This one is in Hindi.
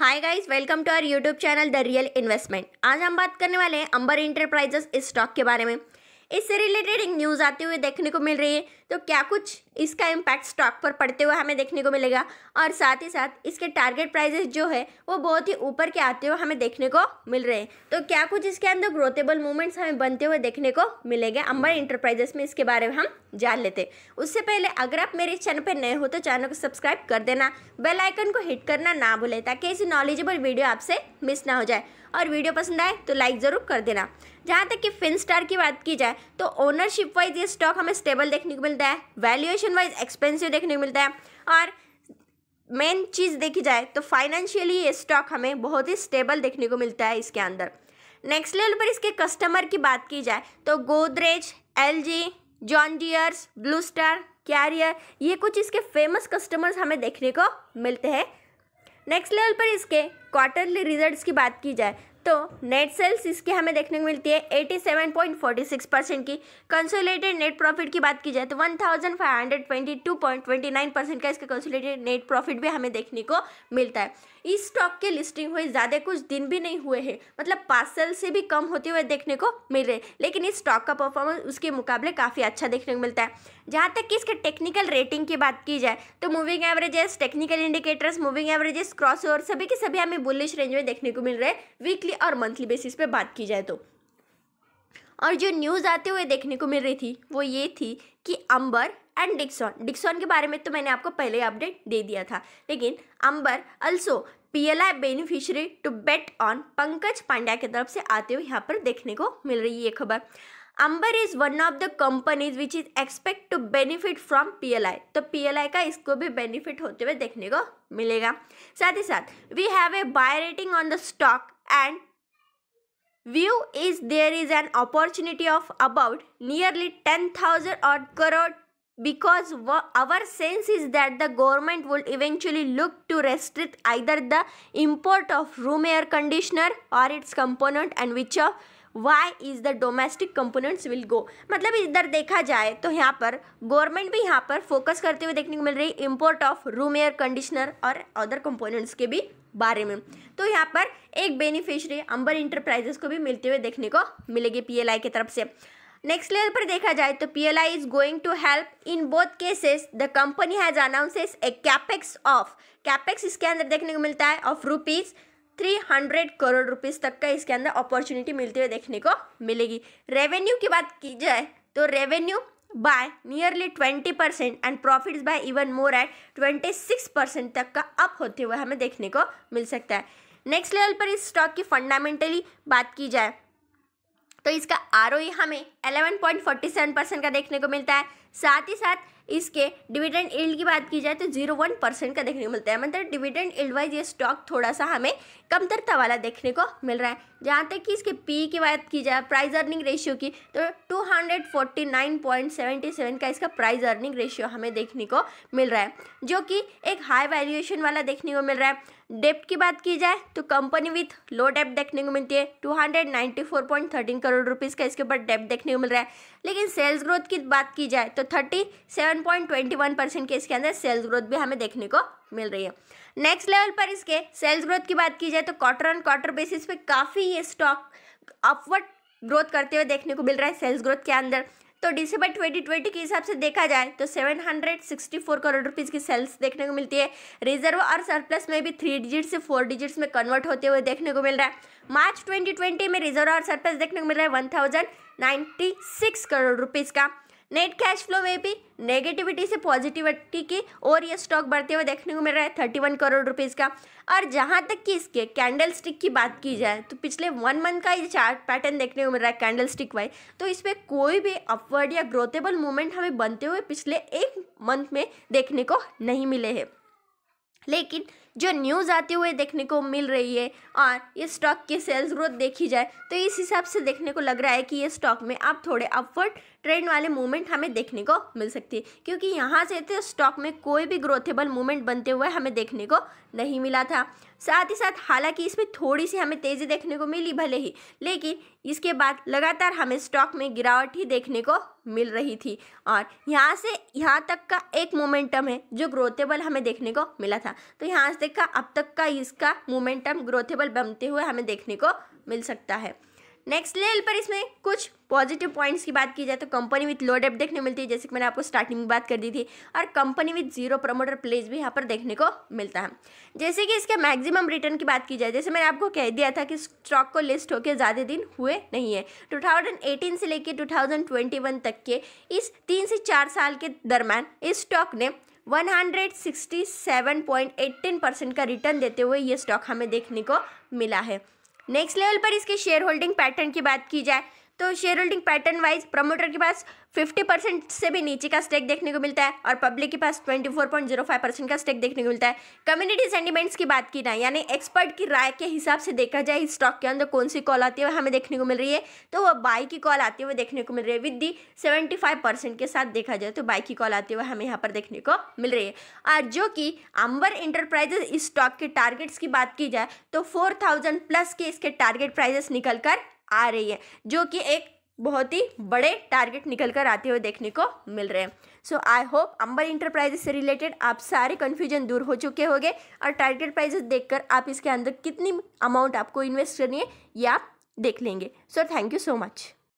hi guys welcome to our YouTube channel the real investment आज हम बात करने वाले हैं अंबर इंटरप्राइजेस स्टॉक के बारे में इससे रिलेटेड एक न्यूज़ आते हुए देखने को मिल रही है तो क्या कुछ इसका इम्पैक्ट स्टॉक पर पड़ते हुए हमें देखने को मिलेगा और साथ ही साथ इसके टारगेट प्राइजेस जो है वो बहुत ही ऊपर के आते हुए हमें देखने को मिल रहे हैं तो क्या कुछ इसके अंदर ग्रोथेबल मूवमेंट्स हमें बनते हुए देखने को मिलेंगे अंबर इंटरप्राइजेस में इसके बारे में हम जान लेते उससे पहले अगर आप मेरे चैनल पर नए हो तो चैनल को सब्सक्राइब कर देना बेल आइकन को हिट करना ना भूलें ताकि ऐसी नॉलेजेबल वीडियो आपसे मिस ना हो जाए और वीडियो पसंद आए तो लाइक ज़रूर कर देना जहाँ तक कि फिन स्टार की बात की जाए तो ओनरशिप वाइज ये स्टॉक हमें स्टेबल देखने को मिलता है वैल्यूएशन वाइज एक्सपेंसिव देखने को मिलता है और मेन चीज़ देखी जाए तो फाइनेंशियली ये स्टॉक हमें बहुत ही स्टेबल देखने को मिलता है इसके अंदर नेक्स्ट लेवल पर इसके कस्टमर की बात की जाए तो Godrej L G John Deere's Blue Star Carrier ये कुछ इसके फेमस कस्टमर्स हमें देखने को मिलते हैं नेक्स्ट लेवल पर इसके क्वार्टरली रिजल्ट्स की बात की जाए तो नेट सेल्स इसकी हमें देखने को मिलती है eighty seven point forty six percent की कंसोलिडेटेड नेट प्रॉफिट की बात की जाए तो one thousand five hundred twenty twenty two point nine percent का इसका कंसोलिडेटेड नेट प्रॉफिट भी हमें देखने को मिलता है इस स्टॉक के लिस्टिंग हुए ज़्यादा कुछ दिन भी नहीं हुए हैं मतलब पाँच से भी कम होते हुए देखने को मिल रहे लेकिन इस स्टॉक का परफॉर्मेंस उसके मुकाबले काफ़ी अच्छा देखने को मिलता है जहाँ तक कि इसके टेक्निकल रेटिंग की बात की जाए तो moving averages technical indicators moving averages crossover सभी के सभी हमें बुलिश रेंज में देखने को मिल रहे हैं वीकली और मंथली बेसिस पे बात की जाए तो और जो न्यूज़ आते हुए देखने को मिल रही थी वो ये थी कि अंबर एंड डिक्सॉन डिक्सॉन के बारे में तो मैंने आपको पहले अपडेट दे दिया था लेकिन Amber also P L I beneficiary to bet on Pankaj Pandya की तरफ से आते हुए यहाँ पर देखने को मिल रही है ये खबर Amber is one of the companies which is expect to benefit from P L I तो पी एल आई का इसको भी बेनिफिट होते हुए देखने को मिलेगा साथ ही साथ we have a buy rating on the stock and view is there is an opportunity of about nearly 10,000 odd crore because our sense is that the government will eventually look to restrict either the import of room air conditioner or its component and which of why is the domestic components will go मतलब इधर देखा जाए तो यहाँ पर गवर्नमेंट भी यहाँ पर फोकस करते हुए देखने को मिल रही import of room air conditioner और अदर कंपोनेंट्स के भी बारे में तो यहाँ पर एक बेनिफिशरी अंबर इंटरप्राइजेस को भी मिलते हुए देखने को मिलेगी पीएलआई की तरफ से नेक्स्ट लेवल पर देखा जाए तो P L I is going to help in both cases the company has announces a capex of capex इसके अंदर देखने को मिलता है of rupees three hundred crore rupees तक का इसके अंदर अपॉर्चुनिटी मिलती हुई देखने को मिलेगी रेवेन्यू की बात की जाए तो revenue by nearly twenty percent and profits by even more at twenty six percent तक का अप होते हुए हमें देखने को मिल सकता है नेक्स्ट लेवल पर इस स्टॉक की फंडामेंटली बात की जाए तो इसका आर e हमें eleven point forty seven percent का देखने को मिलता है साथ ही साथ इसके डिविडेंड इल्ड की बात की जाए तो जीरो वन परसेंट का देखने को मिलता है मतलब डिविडेंड इल्ड वाइज ये स्टॉक थोड़ा सा हमें कमतरता वाला देखने को मिल रहा है जहाँ तक कि इसके पी की बात की जाए प्राइज अर्निंग रेशियो की तो two hundred forty nine point seventy seven का इसका प्राइज अर्निंग रेशियो हमें देखने को मिल रहा है जो कि एक हाई वैल्यूएशन वाला देखने को मिल रहा है डेप्ट की बात की जाए तो कंपनी विथ लो डेप्ट देखने को मिलती है 294.13 करोड़ रुपीस का इसके ऊपर डेप्ट देखने को मिल रहा है लेकिन सेल्स ग्रोथ की बात की जाए तो 37.21 परसेंट के इसके अंदर सेल्स ग्रोथ भी हमें देखने को मिल रही है नेक्स्ट लेवल पर इसके सेल्स ग्रोथ की बात की जाए तो क्वार्टर ऑन क्वार्टर बेसिस पे काफ़ी ये स्टॉक अपवर्ड ग्रोथ करते हुए देखने को मिल रहा है सेल्स ग्रोथ के अंदर तो डिसंबर ट्वेंटी ट्वेंटी के हिसाब से देखा जाए तो seven hundred sixty four crore rupees की सेल्स देखने को मिलती है रिजर्व और सरप्लस में भी थ्री डिजिट से फोर डिजिट्स में कन्वर्ट होते हुए देखने को मिल रहा है मार्च ट्वेंटी ट्वेंटी में रिजर्व और सरप्लस देखने को मिल रहा है one thousand ninety six crore rupees का नेट कैश फ्लो में भी नेगेटिविटी से पॉजिटिविटी की और ये स्टॉक बढ़ते हुए देखने को मिल रहा है थर्टी वन करोड़ रुपीज़ का और जहाँ तक कि इसके कैंडल स्टिक की बात की जाए तो पिछले वन मंथ का ये चार्ट पैटर्न देखने को मिल रहा है कैंडल स्टिक वाइज तो इस पर कोई भी अपवर्ड या ग्रोथेबल मूवमेंट हमें बनते हुए पिछले एक मंथ में देखने को नहीं मिले हैं लेकिन जो न्यूज़ आते हुए देखने को मिल रही है और ये स्टॉक की सेल्स ग्रोथ देखी जाए तो इस हिसाब से देखने को लग रहा है कि ये स्टॉक में आप थोड़े अपवर्ड ट्रेंड वाले मूवमेंट हमें देखने को मिल सकती है क्योंकि यहाँ से तो स्टॉक में कोई भी ग्रोथेबल मूवमेंट बनते हुए हमें देखने को नहीं मिला था साथ ही साथ हालांकि इसमें थोड़ी सी हमें तेज़ी देखने को मिली भले ही लेकिन इसके बाद लगातार हमें स्टॉक में गिरावट ही देखने को मिल रही थी और यहाँ से यहाँ तक का एक मोमेंटम है जो ग्रोथेबल हमें देखने को मिला था तो यहाँ से देखा अब तक का इसका मोमेंटम ग्रोथेबल बनते हुए हमें देखने को मिल सकता है नेक्स्ट लेवल पर इसमें कुछ पॉजिटिव पॉइंट्स की बात की जाए तो कंपनी विथ लो डेप देखने मिलती है जैसे कि मैंने आपको स्टार्टिंग में बात कर दी थी और company with zero promoter place भी यहाँ पर देखने को मिलता है जैसे कि इसके मैक्सिमम रिटर्न की बात की जाए जैसे मैंने आपको कह दिया था कि स्टॉक को लिस्ट होकर ज़्यादा दिन हुए नहीं है टू से लेकर टू तक के इस तीन से चार साल के दरम्यान इस स्टॉक ने 167.18 परसेंट का रिटर्न देते हुए ये स्टॉक हमें देखने को मिला है नेक्स्ट लेवल पर इसके शेयर होल्डिंग पैटर्न की बात की जाए तो share holding pattern wise promoter के पास 50 परसेंट से भी नीचे का स्टेक देखने को मिलता है और पब्लिक के पास 24.05 परसेंट का स्टेक देखने को मिलता है कम्युनिटी सेंटिमेंट्स की बात की ना यानी एक्सपर्ट की राय के हिसाब से देखा जाए इस स्टॉक के अंदर कौन सी कॉल आती है हमें देखने को मिल रही है तो वह बाई की कॉल आती हुई देखने को मिल रही है विद दी सेवेंटी के साथ देखा जाए तो बाई की कॉल आती हुई हमें यहाँ पर देखने को मिल रही है और जो कि अंबर इंटरप्राइजेज इस स्टॉक के टारगेट्स की बात की जाए तो फोर प्लस के इसके टारगेट प्राइजेस निकल कर आ रही है जो कि एक बहुत ही बड़े टारगेट निकल कर आते हुए देखने को मिल रहे हैं so I hope Amber Enterprises से रिलेटेड आप सारे कन्फ्यूजन दूर हो चुके होंगे और टारगेट प्राइजेस देखकर आप इसके अंदर कितनी अमाउंट आपको इन्वेस्ट करनी है ये आप देख लेंगे so thank you so much